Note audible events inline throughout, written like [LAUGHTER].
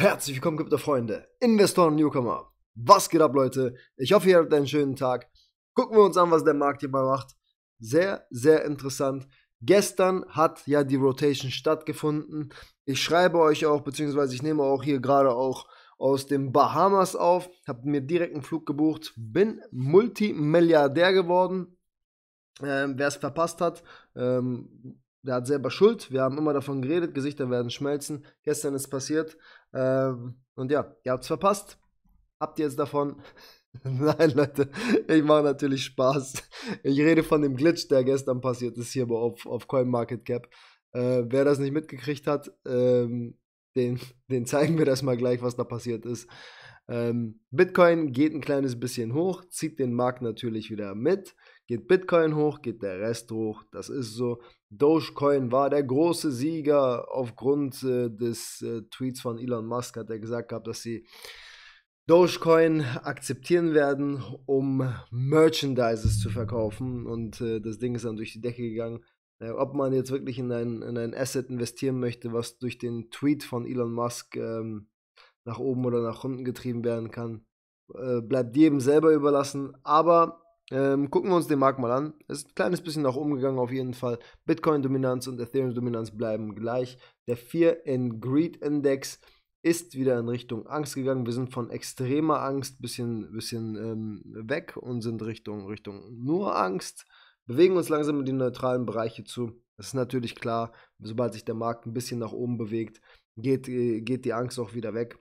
Herzlich willkommen, Krypto-Freunde, Investoren und Newcomer. Was geht ab, Leute? Ich hoffe, ihr habt einen schönen Tag. Gucken wir uns an, was der Markt hier mal macht. Sehr, sehr interessant. Gestern hat ja die Rotation stattgefunden. Ich schreibe euch auch, beziehungsweise ich nehme auch hier gerade auch aus den Bahamas auf, habe mir direkt einen Flug gebucht, bin Multimilliardär geworden. Ähm, Wer es verpasst hat, ähm, der hat selber Schuld. Wir haben immer davon geredet, Gesichter werden schmelzen. Gestern ist passiert. Ähm, und ja, ihr habt's verpasst. Habt ihr jetzt davon? [LAUGHS] Nein, Leute, ich mache natürlich Spaß. Ich rede von dem Glitch, der gestern passiert ist hier auf, auf CoinMarketCap. Äh, wer das nicht mitgekriegt hat, ähm, den, [LAUGHS] den zeigen wir das mal gleich, was da passiert ist. Ähm, Bitcoin geht ein kleines bisschen hoch, zieht den Markt natürlich wieder mit. Geht Bitcoin hoch, geht der Rest hoch. Das ist so. Dogecoin war der große Sieger aufgrund äh, des äh, Tweets von Elon Musk, hat er gesagt gehabt, dass sie Dogecoin akzeptieren werden, um Merchandises zu verkaufen. Und äh, das Ding ist dann durch die Decke gegangen. ob man jetzt wirklich in ein, in ein Asset investieren möchte, was durch den Tweet von Elon Musk ähm, nach oben oder nach unten getrieben werden kann, äh, bleibt jedem selber überlassen. Aber ähm, gucken wir uns den Markt mal an. Es ist ein kleines bisschen nach oben gegangen auf jeden Fall. Bitcoin-Dominanz und Ethereum-Dominanz bleiben gleich. Der 4 in Greed-Index ist wieder in Richtung Angst gegangen. Wir sind von extremer Angst bisschen, bisschen ähm, weg und sind Richtung, Richtung nur Angst. Bewegen uns langsam in die neutralen Bereiche zu. Das ist natürlich klar, sobald sich der Markt ein bisschen nach oben bewegt, geht, äh, geht die Angst auch wieder weg.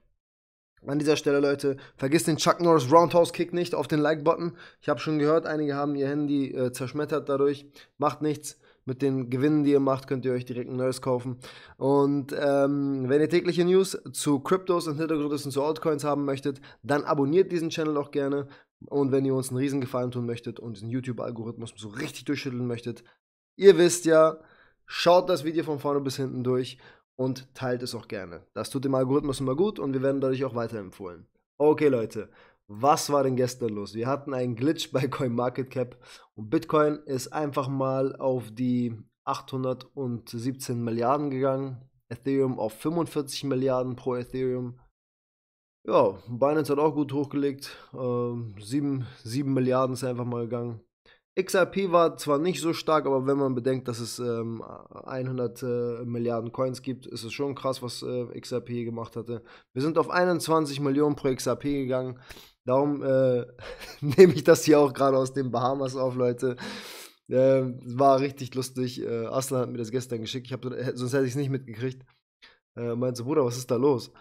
An dieser Stelle, Leute, vergisst den Chuck Norris Roundhouse Kick nicht auf den Like-Button. Ich habe schon gehört, einige haben ihr Handy äh, zerschmettert dadurch. Macht nichts. Mit den Gewinnen, die ihr macht, könnt ihr euch direkt einen Nurse kaufen. Und ähm, wenn ihr tägliche News zu Kryptos und Hintergrundwissen zu Altcoins haben möchtet, dann abonniert diesen Channel auch gerne. Und wenn ihr uns einen Gefallen tun möchtet und den YouTube-Algorithmus so richtig durchschütteln möchtet, ihr wisst ja, schaut das Video von vorne bis hinten durch und teilt es auch gerne. Das tut dem Algorithmus immer gut und wir werden dadurch auch weiterempfohlen. Okay, Leute, was war denn gestern los? Wir hatten einen Glitch bei CoinMarketCap und Bitcoin ist einfach mal auf die 817 Milliarden gegangen, Ethereum auf 45 Milliarden pro Ethereum. Ja, Binance hat auch gut hochgelegt, 7, ähm, 7 Milliarden ist einfach mal gegangen. XRP war zwar nicht so stark, aber wenn man bedenkt, dass es ähm, 100 äh, Milliarden Coins gibt, ist es schon krass, was äh, XRP gemacht hatte. Wir sind auf 21 Millionen pro XRP gegangen. Darum äh, [LAUGHS] nehme ich das hier auch gerade aus den Bahamas auf, Leute. Ähm, war richtig lustig. Äh, Aslan hat mir das gestern geschickt. Ich hab, äh, sonst hätte ich es nicht mitgekriegt. Äh, meinte, Bruder, was ist da los?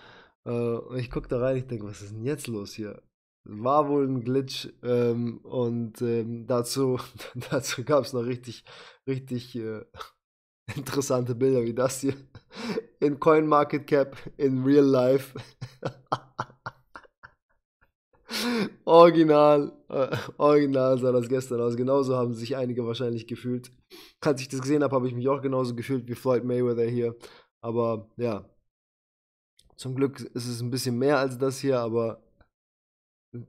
Äh, ich gucke da rein, ich denke, was ist denn jetzt los hier? War wohl ein Glitch ähm, und ähm, dazu, [LAUGHS] dazu gab es noch richtig, richtig äh, [LAUGHS] interessante Bilder wie das hier. [LAUGHS] In CoinMarketCap, in real life. original, äh, original sah das gestern aus. Genauso haben sich einige wahrscheinlich gefühlt. Als ich das gesehen habe, habe ich mich auch genauso gefühlt wie Floyd Mayweather hier. Aber ja, zum Glück ist es ein bisschen mehr als das hier, aber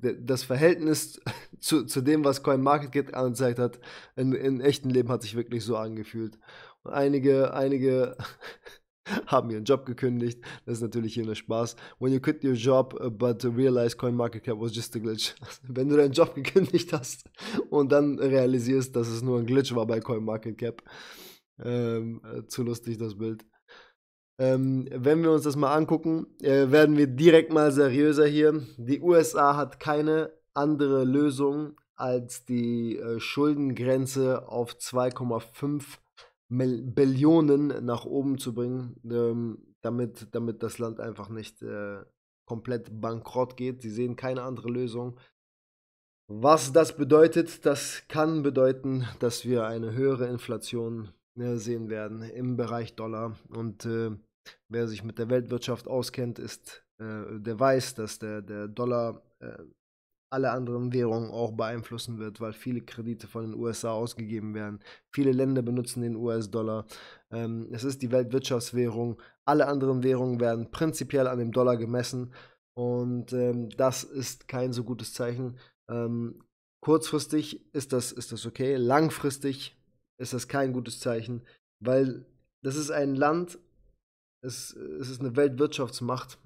das Verhältnis [LAUGHS] zu, zu dem, was CoinMarketCap angezeigt hat, in, in echten Leben hat sich wirklich so angefühlt. Und einige, einige [LAUGHS] haben ihren Job gekündigt. Das ist natürlich hier nur Spaß. When you quit your job, uh, but realize CoinMarketCap was just a glitch. [LAUGHS] Wenn du deinen Job gekündigt hast und dann realisierst, dass es nur ein Glitch war bei CoinMarketCap. Ähm, äh, zu lustig das Bild. Ähm, wenn wir uns das mal angucken, äh, werden wir direkt mal seriöser hier. Die USA hat keine andere Lösung als die äh, Schuldengrenze auf 2,5 Billionen nach oben zu bringen, ähm, damit, damit das Land einfach nicht äh, komplett bankrott geht. Sie sehen keine andere Lösung. Was das bedeutet, das kann bedeuten, dass wir eine höhere Inflation äh, sehen werden im Bereich Dollar und äh, Wer sich mit der Weltwirtschaft auskennt, ist, äh, der weiß, dass der, der Dollar äh, alle anderen Währungen auch beeinflussen wird, weil viele Kredite von den USA ausgegeben werden. Viele Länder benutzen den US-Dollar. Ähm, es ist die Weltwirtschaftswährung. Alle anderen Währungen werden prinzipiell an dem Dollar gemessen. Und ähm, das ist kein so gutes Zeichen. Ähm, kurzfristig ist das, ist das okay. Langfristig ist das kein gutes Zeichen, weil das ist ein Land es, es ist eine Weltwirtschaftsmacht.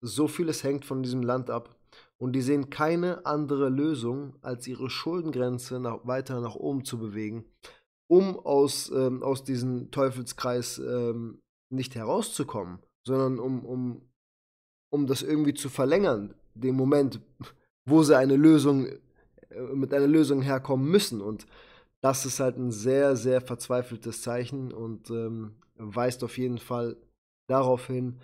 So vieles hängt von diesem Land ab. Und die sehen keine andere Lösung, als ihre Schuldengrenze nach, weiter nach oben zu bewegen, um aus, ähm, aus diesem Teufelskreis ähm, nicht herauszukommen, sondern um, um, um das irgendwie zu verlängern, den Moment, wo sie eine Lösung äh, mit einer Lösung herkommen müssen. Und das ist halt ein sehr, sehr verzweifeltes Zeichen und ähm, weist auf jeden Fall darauf hin,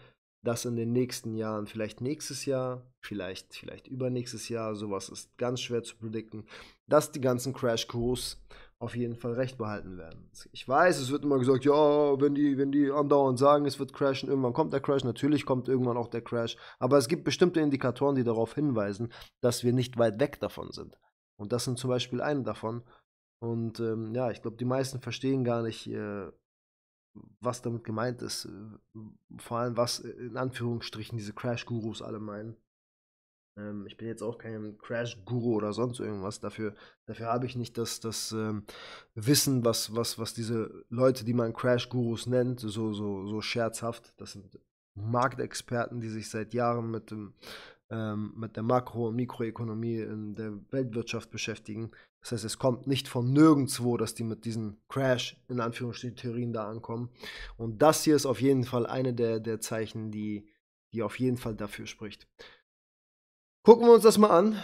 dass in den nächsten Jahren, vielleicht nächstes Jahr, vielleicht, vielleicht übernächstes Jahr, sowas ist ganz schwer zu predikten, dass die ganzen Crash-Kurs auf jeden Fall recht behalten werden. Ich weiß, es wird immer gesagt, ja, wenn die, wenn die andauernd sagen, es wird crashen, irgendwann kommt der Crash, natürlich kommt irgendwann auch der Crash, aber es gibt bestimmte Indikatoren, die darauf hinweisen, dass wir nicht weit weg davon sind. Und das sind zum Beispiel eine davon. Und ähm, ja, ich glaube, die meisten verstehen gar nicht, äh, was damit gemeint ist. Äh, vor allem, was äh, in Anführungsstrichen diese Crash-Gurus alle meinen. Ähm, ich bin jetzt auch kein Crash-Guru oder sonst irgendwas. Dafür, dafür habe ich nicht das, das ähm, Wissen, was, was, was diese Leute, die man Crash-Gurus nennt, so, so, so scherzhaft. Das sind Marktexperten, die sich seit Jahren mit dem ähm, mit der Makro- und Mikroökonomie in der Weltwirtschaft beschäftigen. Das heißt, es kommt nicht von nirgendwo, dass die mit diesen Crash, in Anführungsstrichen, Theorien da ankommen. Und das hier ist auf jeden Fall eine der, der Zeichen, die, die auf jeden Fall dafür spricht. Gucken wir uns das mal an.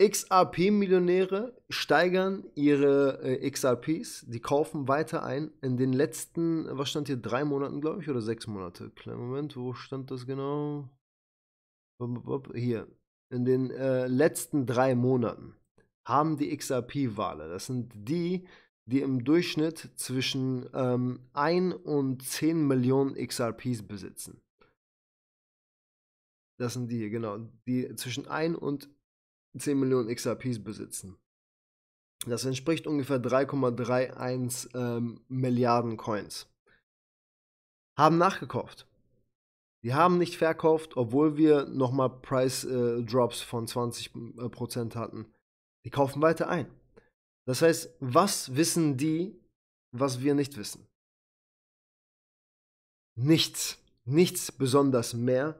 XRP-Millionäre steigern ihre äh, XRPs, die kaufen weiter ein. In den letzten, was stand hier, drei Monaten, glaube ich, oder sechs Monate? Kleinen Moment, wo stand das genau? hier, in den äh, letzten drei Monaten haben die XRP-Wale, das sind die, die im Durchschnitt zwischen ähm, 1 und 10 Millionen XRPs besitzen. Das sind die, hier, genau, die zwischen 1 und 10 Millionen XRPs besitzen. Das entspricht ungefähr 3,31 ähm, Milliarden Coins. Haben nachgekauft. Wir haben nicht verkauft, obwohl wir nochmal Price äh, Drops von 20% äh, hatten. Die kaufen weiter ein. Das heißt, was wissen die, was wir nicht wissen? Nichts, nichts besonders mehr.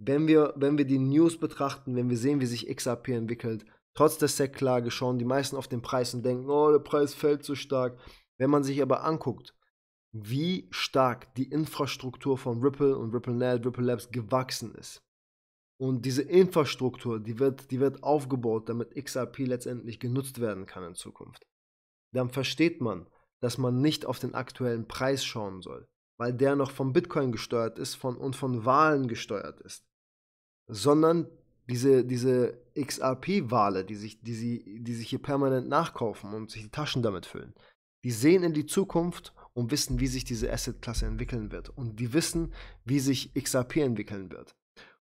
Wenn wir, wenn wir die News betrachten, wenn wir sehen, wie sich XRP entwickelt, trotz der SEC-Klage schauen die meisten auf den Preis und denken, oh, der Preis fällt so stark. Wenn man sich aber anguckt, wie stark die Infrastruktur von Ripple und Ripple RippleNet, Ripple Labs gewachsen ist. Und diese Infrastruktur, die wird, die wird aufgebaut, damit XRP letztendlich genutzt werden kann in Zukunft. Dann versteht man, dass man nicht auf den aktuellen Preis schauen soll, weil der noch vom Bitcoin gesteuert ist von, und von Wahlen gesteuert ist, sondern diese, diese XRP-Wale, die sich, die, sie, die sich hier permanent nachkaufen und sich die Taschen damit füllen, die sehen in die Zukunft und wissen, wie sich diese Asset-Klasse entwickeln wird. Und die wissen, wie sich XRP entwickeln wird.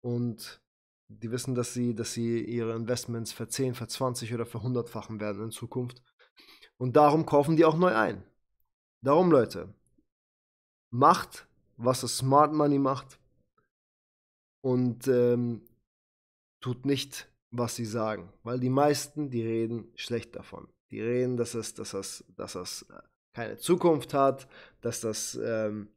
Und die wissen, dass sie, dass sie ihre Investments für 10, für 20 oder für 100-fachen werden in Zukunft. Und darum kaufen die auch neu ein. Darum, Leute, macht, was das Smart Money macht und ähm, tut nicht, was sie sagen. Weil die meisten, die reden schlecht davon. Die reden, dass es, dass es, dass es äh, keine Zukunft hat, dass das ähm,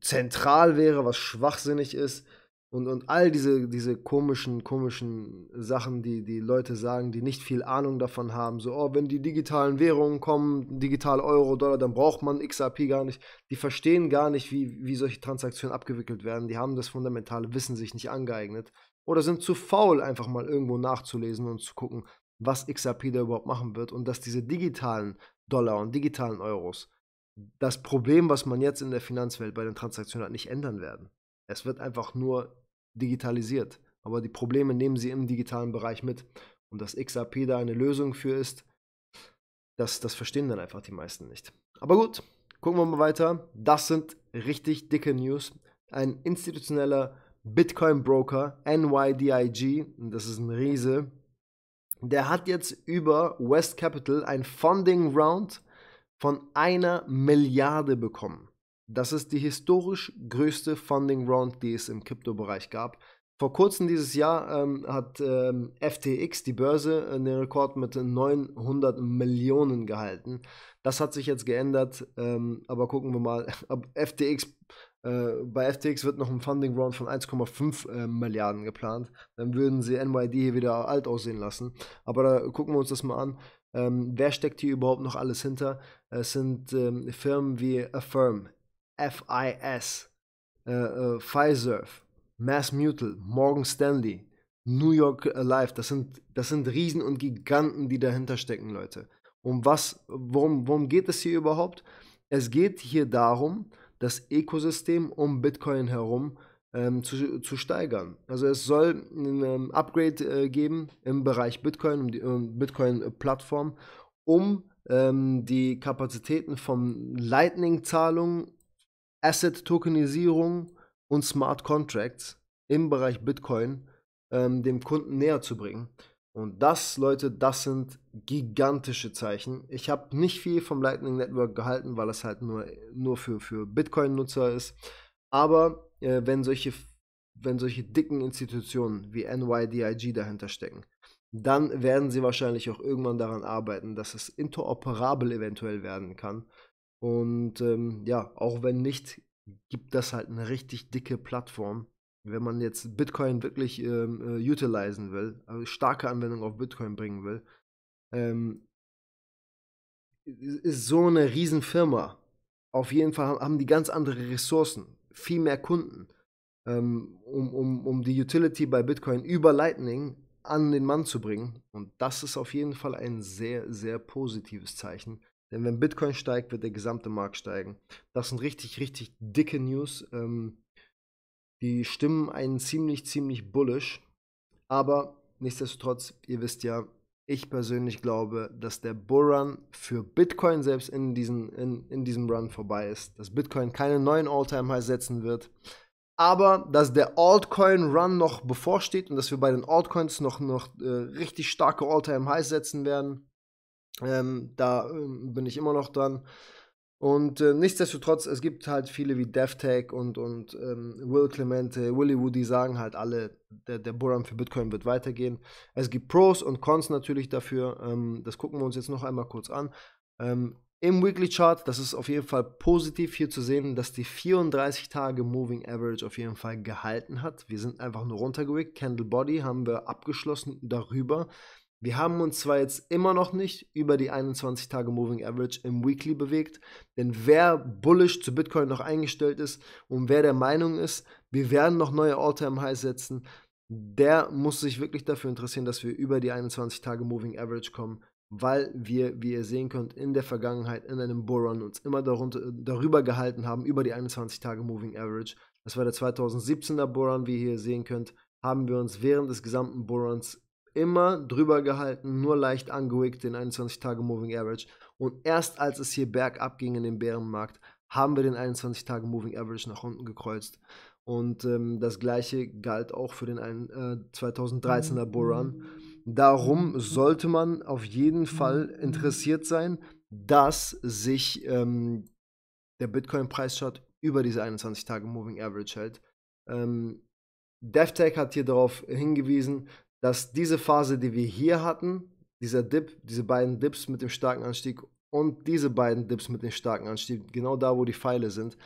zentral wäre, was schwachsinnig ist. Und, und all diese, diese komischen, komischen Sachen, die die Leute sagen, die nicht viel Ahnung davon haben, so, oh, wenn die digitalen Währungen kommen, digital Euro, Dollar, dann braucht man XRP gar nicht. Die verstehen gar nicht, wie, wie solche Transaktionen abgewickelt werden. Die haben das fundamentale Wissen sich nicht angeeignet. Oder sind zu faul, einfach mal irgendwo nachzulesen und zu gucken, was XRP da überhaupt machen wird und dass diese digitalen Dollar und digitalen Euros das Problem, was man jetzt in der Finanzwelt bei den Transaktionen hat, nicht ändern werden. Es wird einfach nur digitalisiert. Aber die Probleme nehmen sie im digitalen Bereich mit. Und dass XRP da eine Lösung für ist, das, das verstehen dann einfach die meisten nicht. Aber gut, gucken wir mal weiter. Das sind richtig dicke News. Ein institutioneller Bitcoin-Broker, NYDIG, das ist ein Riese, der hat jetzt über West Capital ein Funding Round von einer Milliarde bekommen. Das ist die historisch größte Funding Round, die es im Kryptobereich gab. Vor kurzem dieses Jahr ähm, hat ähm, FTX, die Börse, äh, den Rekord mit 900 Millionen gehalten. Das hat sich jetzt geändert, ähm, aber gucken wir mal, [LAUGHS] ob FTX äh, bei FTX wird noch ein Funding Round von 1,5 äh, Milliarden geplant. Dann würden sie NYD hier wieder alt aussehen lassen. Aber da gucken wir uns das mal an. Ähm, wer steckt hier überhaupt noch alles hinter? Äh, es sind ähm, Firmen wie Affirm, FIS, äh, äh, Fiserv, MassMutual, Morgan Stanley, New York Live. Das sind, das sind Riesen und Giganten, die dahinter stecken, Leute. Um was, worum, worum geht es hier überhaupt? Es geht hier darum, das Ökosystem um Bitcoin herum ähm, zu, zu, steigern. Also es soll ein ähm, Upgrade äh, geben im Bereich Bitcoin, um die um Bitcoin-Plattform, äh, um ähm, die Kapazitäten von Lightning-Zahlungen, Asset-Tokenisierung und Smart Contracts im Bereich Bitcoin ähm, dem Kunden näher zu bringen. Und das, Leute, das sind gigantische Zeichen. Ich habe nicht viel vom Lightning Network gehalten, weil es halt nur, nur für, für Bitcoin-Nutzer ist. Aber äh, wenn, solche, wenn solche dicken Institutionen wie NYDIG dahinter stecken, dann werden sie wahrscheinlich auch irgendwann daran arbeiten, dass es interoperabel eventuell werden kann. Und ähm, ja, auch wenn nicht, gibt das halt eine richtig dicke Plattform, wenn man jetzt Bitcoin wirklich ähm, äh, utilisen will, also starke Anwendung auf Bitcoin bringen will, ähm, ist so eine Riesenfirma. Auf jeden Fall haben die ganz andere Ressourcen, viel mehr Kunden, ähm, um, um, um die Utility bei Bitcoin über Lightning an den Mann zu bringen. Und das ist auf jeden Fall ein sehr, sehr positives Zeichen. Denn wenn Bitcoin steigt, wird der gesamte Markt steigen. Das sind richtig, richtig dicke News. Ähm, die stimmen einen ziemlich, ziemlich bullisch. Aber nichtsdestotrotz, ihr wisst ja, ich persönlich glaube, dass der Bullrun für Bitcoin selbst in, diesen, in, in diesem Run vorbei ist. Dass Bitcoin keine neuen All-Time-Highs setzen wird. Aber dass der Altcoin-Run noch bevorsteht und dass wir bei den Altcoins noch, noch äh, richtig starke All-Time-Highs setzen werden. Ähm, da äh, bin ich immer noch dran. Und äh, nichtsdestotrotz, es gibt halt viele wie DevTech und, und ähm, Will Clemente, Willy Woody sagen halt alle, der, der Boram für Bitcoin wird weitergehen. Es gibt Pros und Cons natürlich dafür. Ähm, das gucken wir uns jetzt noch einmal kurz an. Ähm, Im Weekly Chart, das ist auf jeden Fall positiv hier zu sehen, dass die 34 Tage Moving Average auf jeden Fall gehalten hat. Wir sind einfach nur runtergewickt. Candle Body haben wir abgeschlossen darüber. Wir haben uns zwar jetzt immer noch nicht über die 21 Tage Moving Average im Weekly bewegt, denn wer bullish zu Bitcoin noch eingestellt ist und wer der Meinung ist, wir werden noch neue All-Time Highs setzen, der muss sich wirklich dafür interessieren, dass wir über die 21 Tage Moving Average kommen, weil wir, wie ihr sehen könnt, in der Vergangenheit in einem Bullrun uns immer darunter, darüber gehalten haben, über die 21 Tage Moving Average. Das war der 2017er Bullrun, wie ihr hier sehen könnt, haben wir uns während des gesamten Bullruns immer drüber gehalten, nur leicht angewickt den 21-Tage-Moving-Average. Und erst als es hier bergab ging in den Bärenmarkt, haben wir den 21-Tage-Moving-Average nach unten gekreuzt. Und ähm, das gleiche galt auch für den äh, 2013er Bullrun. Darum sollte man auf jeden Fall interessiert sein, dass sich ähm, der Bitcoin-Preisschart über diese 21 Tage Moving Average hält. Ähm, DevTech hat hier darauf hingewiesen, dass diese Phase, die wir hier hatten, dieser Dip, diese beiden Dips mit dem starken Anstieg und diese beiden Dips mit dem starken Anstieg, genau da, wo die Pfeile sind,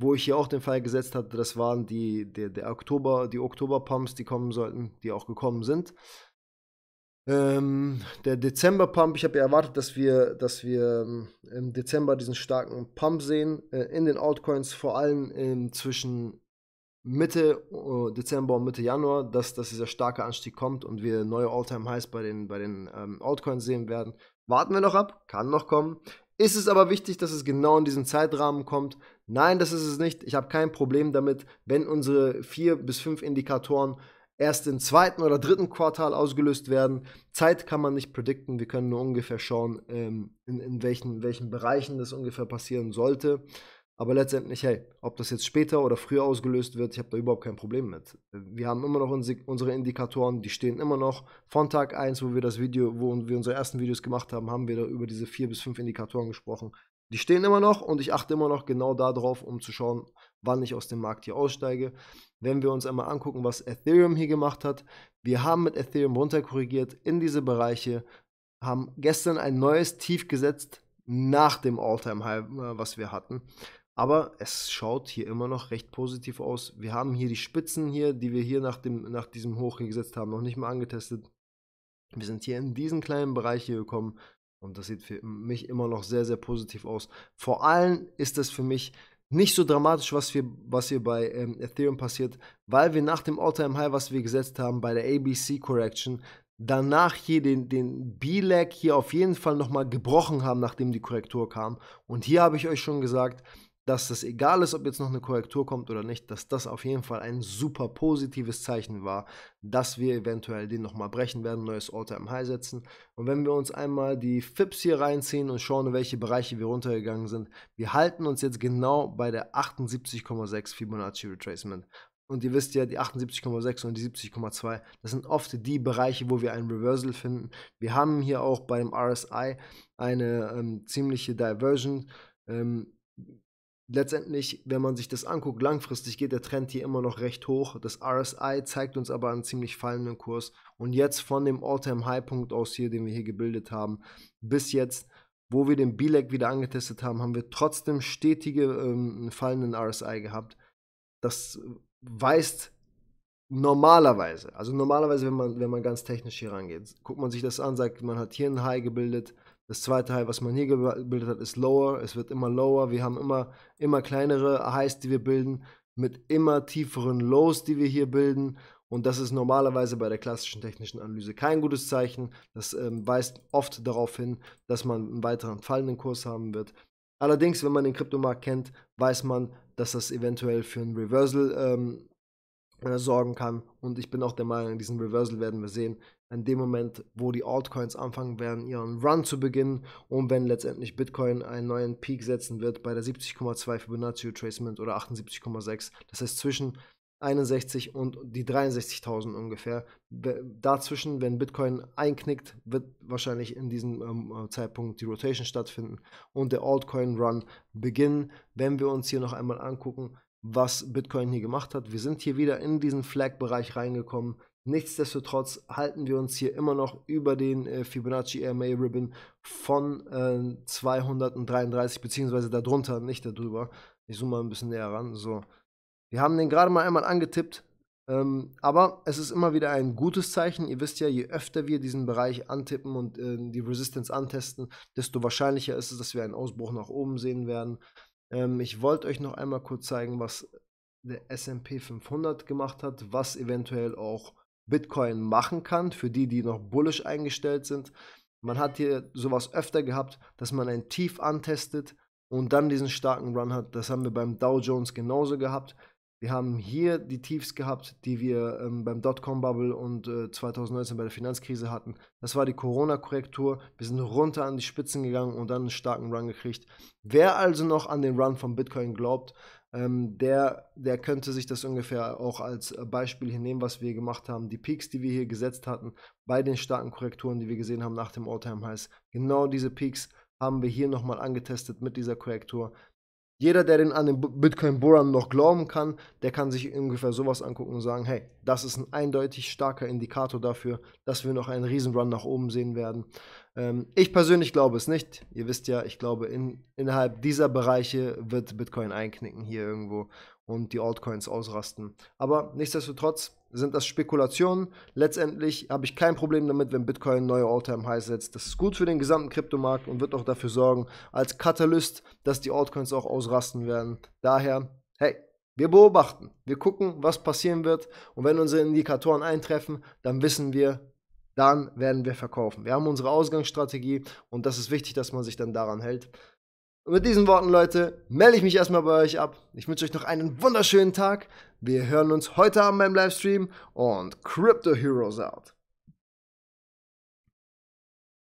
wo ich hier auch den Pfeil gesetzt hatte, das waren die, der, der Oktober, die Oktober-Pumps, die kommen sollten, die auch gekommen sind. Ähm, der Dezember-Pump, ich habe ja erwartet, dass wir, dass wir ähm, im Dezember diesen starken Pump sehen, äh, in den Altcoins, vor allem ähm, zwischen Mitte oh, Dezember und Mitte Januar, dass, dass dieser starke Anstieg kommt und wir neue All-Time-Highs bei den, bei den ähm, Altcoins sehen werden. Warten wir noch ab, kann noch kommen. Ist es aber wichtig, dass es genau in diesen Zeitrahmen kommt? Nein, das ist es nicht. Ich habe kein Problem damit, wenn unsere vier bis fünf Indikatoren erst im zweiten oder dritten Quartal ausgelöst werden. Zeit kann man nicht predikten. Wir können nur ungefähr schauen, ähm, in, in, welchen, in welchen Bereichen das ungefähr passieren sollte. Aber letztendlich, hey, ob das jetzt später oder früher ausgelöst wird, ich habe da überhaupt kein Problem mit. Wir haben immer noch unsere Indikatoren, die stehen immer noch. Von Tag 1, wo wir das Video, wo wir unsere ersten Videos gemacht haben, haben wir da über diese vier bis fünf Indikatoren gesprochen. Die stehen immer noch und ich achte immer noch genau darauf, um zu schauen, wann ich aus dem Markt hier aussteige. Wenn wir uns einmal angucken, was Ethereum hier gemacht hat, wir haben mit Ethereum runterkorrigiert in diese Bereiche, haben gestern ein neues Tief gesetzt nach dem All-Time-High, äh, was wir hatten. Aber es schaut hier immer noch recht positiv aus. Wir haben hier die Spitzen hier, die wir hier nach, dem, nach diesem Hoch gesetzt haben, noch nicht mal angetestet. Wir sind hier in diesen kleinen Bereich hier gekommen und das sieht für mich immer noch sehr, sehr positiv aus. Vor allem ist das für mich nicht so dramatisch, was, wir, was hier bei ähm, Ethereum passiert, weil wir nach dem All-Time-High, was wir gesetzt haben bei der ABC-Correction, danach hier den, den B-Lag hier auf jeden Fall nochmal gebrochen haben, nachdem die Korrektur kam. Und hier habe ich euch schon gesagt, dass es egal ist, ob jetzt noch eine Korrektur kommt oder nicht, dass das auf jeden Fall ein super positives Zeichen war, dass wir eventuell den nochmal brechen werden, neues All-Time High setzen. Und wenn wir uns einmal die FIPS hier reinziehen und schauen, in welche Bereiche wir runtergegangen sind, wir halten uns jetzt genau bei der 78,6 Fibonacci Retracement. Und ihr wisst ja, die 78,6 und die 70,2, das sind oft die Bereiche, wo wir ein Reversal finden. Wir haben hier auch beim RSI eine ähm, ziemliche Diversion. Ähm, letztendlich, wenn man sich das anguckt, langfristig geht der Trend hier immer noch recht hoch. Das RSI zeigt uns aber einen ziemlich fallenden Kurs. Und jetzt von dem All-Time-High-Punkt aus hier, den wir hier gebildet haben, bis jetzt, wo wir den b BLEC wieder angetestet haben, haben wir trotzdem stetige ähm, fallenden RSI gehabt. Das weist normalerweise, also normalerweise, wenn man, wenn man ganz technisch hier rangeht, guckt man sich das an, sagt, man hat hier einen High gebildet, das zweite High, was man hier gebildet hat, ist Lower. Es wird immer lower. Wir haben immer, immer kleinere Highs, die wir bilden, mit immer tieferen Lows, die wir hier bilden. Und das ist normalerweise bei der klassischen technischen Analyse kein gutes Zeichen. Das ähm, weist oft darauf hin, dass man einen weiteren fallenden Kurs haben wird. Allerdings, wenn man den Kryptomarkt kennt, weiß man, dass das eventuell für ein Reversal ähm, äh, sorgen kann. Und ich bin auch der Meinung, diesen Reversal werden wir sehen. In dem Moment, wo die Altcoins anfangen werden, ihren Run zu beginnen und wenn letztendlich Bitcoin einen neuen Peak setzen wird bei der 70,2 Fibonacci Retracement oder 78,6. Das heißt zwischen 61 und die 63.000 ungefähr. Dazwischen, wenn Bitcoin einknickt, wird wahrscheinlich in diesem ähm, äh, Zeitpunkt die Rotation stattfinden und der Altcoin Run beginnen. Wenn wir uns hier noch einmal angucken, was Bitcoin hier gemacht hat. Wir sind hier wieder in diesen Flag-Bereich reingekommen. Nichtsdestotrotz halten wir uns hier immer noch über den äh, Fibonacci AMA Ribbon von äh, 233 beziehungsweise darunter, nicht darüber. Ich zoome mal ein bisschen näher ran. So, wir haben den gerade mal einmal angetippt, ähm, aber es ist immer wieder ein gutes Zeichen. Ihr wisst ja, je öfter wir diesen Bereich antippen und äh, die Resistance antesten, desto wahrscheinlicher ist es, dass wir einen Ausbruch nach oben sehen werden. Ähm, ich wollte euch noch einmal kurz zeigen, was der SP 500 gemacht hat, was eventuell auch Bitcoin machen kann, für die, die noch bullish eingestellt sind. Man hat hier sowas öfter gehabt, dass man ein Tief antestet und dann diesen starken Run hat. Das haben wir beim Dow Jones genauso gehabt. Wir haben hier die Tiefs gehabt, die wir ähm, beim Dotcom-Bubble und äh, 2019 bei der Finanzkrise hatten. Das war die Corona-Korrektur. Wir sind runter an die Spitzen gegangen und dann einen starken Run gekriegt. Wer also noch an den Run von Bitcoin glaubt, ähm, der, der könnte sich das ungefähr auch als äh, Beispiel hier nehmen, was wir gemacht haben. Die Peaks, die wir hier gesetzt hatten, bei den starken Korrekturen, die wir gesehen haben nach dem All-Time-Highs. Genau diese Peaks haben wir hier nochmal angetestet mit dieser Korrektur. Jeder, der den an den Bitcoin-Bohrern noch glauben kann, der kann sich ungefähr sowas angucken und sagen, hey, das ist ein eindeutig starker Indikator dafür, dass wir noch einen Riesenrun nach oben sehen werden. Ähm, ich persönlich glaube es nicht. Ihr wisst ja, ich glaube, in, innerhalb dieser Bereiche wird Bitcoin einknicken hier irgendwo und die Altcoins ausrasten. Aber nichtsdestotrotz, sind das Spekulationen. Letztendlich habe ich kein Problem damit, wenn Bitcoin neue All-Time-Highs setzt. Das ist gut für den gesamten Kryptomarkt und wird auch dafür sorgen, als Katalyst, dass die Altcoins auch ausrasten werden. Daher, hey, wir beobachten, wir gucken, was passieren wird und wenn unsere Indikatoren eintreffen, dann wissen wir, dann werden wir verkaufen. Wir haben unsere Ausgangsstrategie und das ist wichtig, dass man sich dann daran hält. Und mit diesen Worten, Leute, melde ich mich erstmal bei euch ab. Ich wünsche euch noch einen wunderschönen Tag. Wir hören uns heute Abend beim Livestream und Crypto Heroes out.